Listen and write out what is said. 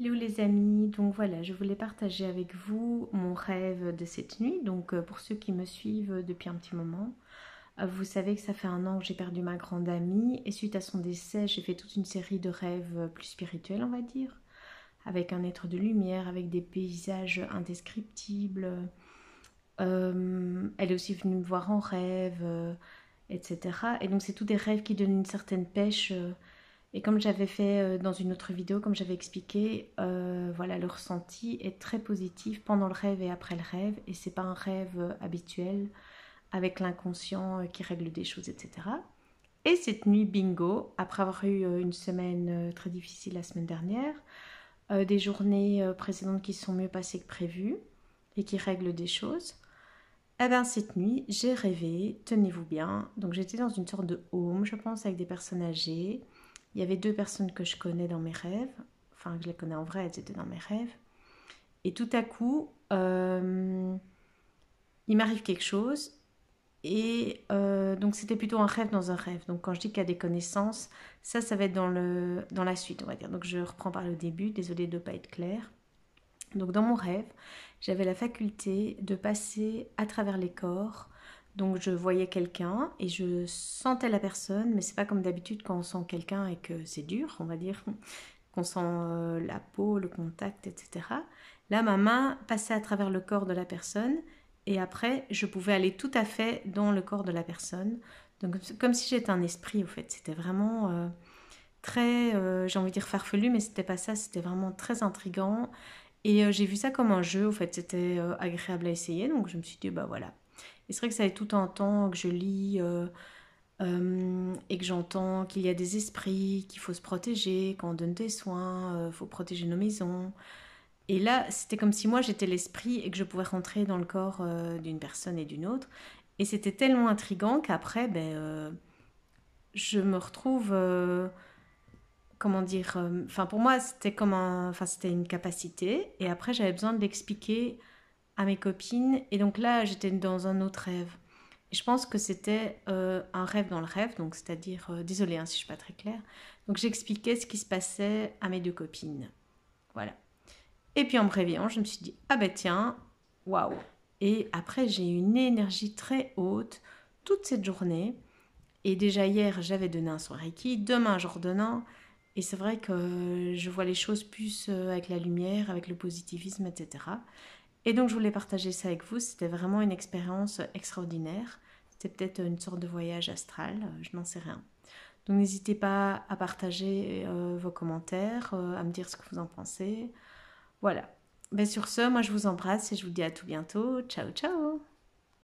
Hello les amis, donc voilà, je voulais partager avec vous mon rêve de cette nuit. Donc euh, pour ceux qui me suivent depuis un petit moment, euh, vous savez que ça fait un an que j'ai perdu ma grande amie et suite à son décès, j'ai fait toute une série de rêves plus spirituels, on va dire, avec un être de lumière, avec des paysages indescriptibles. Euh, elle est aussi venue me voir en rêve, etc. Et donc c'est tous des rêves qui donnent une certaine pêche. Et comme j'avais fait euh, dans une autre vidéo, comme j'avais expliqué, euh, voilà, le ressenti est très positif pendant le rêve et après le rêve, et c'est pas un rêve euh, habituel avec l'inconscient qui règle des choses, etc. Et cette nuit, bingo, après avoir eu une semaine très difficile la semaine dernière, des journées précédentes qui sont mieux passées que prévues et qui règlent des choses, eh bien, cette nuit, j'ai rêvé, tenez-vous bien. Donc, j'étais dans une sorte de home, je pense, avec des personnes âgées. Il y avait deux personnes que je connais dans mes rêves, enfin que je les connais en vrai, elles étaient dans mes rêves. Et tout à coup, euh, il m'arrive quelque chose. Et euh, donc c'était plutôt un rêve dans un rêve. Donc quand je dis qu'il y a des connaissances, ça, ça va être dans, le, dans la suite, on va dire. Donc je reprends par le début, désolé de ne pas être claire. Donc dans mon rêve, j'avais la faculté de passer à travers les corps donc je voyais quelqu'un et je sentais la personne, mais c'est pas comme d'habitude quand on sent quelqu'un et que c'est dur, on va dire, qu'on sent euh, la peau, le contact, etc. Là, ma main passait à travers le corps de la personne et après, je pouvais aller tout à fait dans le corps de la personne. Donc comme si j'étais un esprit, au fait, c'était vraiment euh, très, euh, j'ai envie de dire farfelu, mais c'était pas ça, c'était vraiment très intrigant. Et j'ai vu ça comme un jeu, au fait, c'était agréable à essayer, donc je me suis dit, bah voilà, et c'est vrai que ça fait tout un temps que je lis euh, euh, et que j'entends qu'il y a des esprits, qu'il faut se protéger, qu'on donne des soins, euh, faut protéger nos maisons. Et là, c'était comme si moi j'étais l'esprit et que je pouvais rentrer dans le corps d'une personne et d'une autre. Et c'était tellement intrigant qu'après, ben, je me retrouve comment dire, enfin pour moi c'était comme enfin c'était une capacité et après j'avais besoin de l'expliquer à mes copines. Et donc là, j'étais dans un autre rêve. Et je pense que c'était euh, un rêve dans le rêve, donc c'est-à-dire, euh, Désolée désolé hein, si je suis pas très claire. Donc j'expliquais ce qui se passait à mes deux copines. Voilà. Et puis en me réveillant, je me suis dit ah ben tiens, waouh. Et après j'ai eu une énergie très haute toute cette journée. Et déjà hier j'avais donné un soir qui demain j'en redonne Et c'est vrai que je vois les choses plus euh, avec la lumière, avec le positivisme, etc. Et donc je voulais partager ça avec vous, c'était vraiment une expérience extraordinaire. C'était peut-être une sorte de voyage astral, euh, je n'en sais rien. Donc n'hésitez pas à partager euh, vos commentaires, euh, à me dire ce que vous en pensez. Voilà. Ben, sur ce, moi je vous embrasse et je vous dis à tout bientôt. Ciao ciao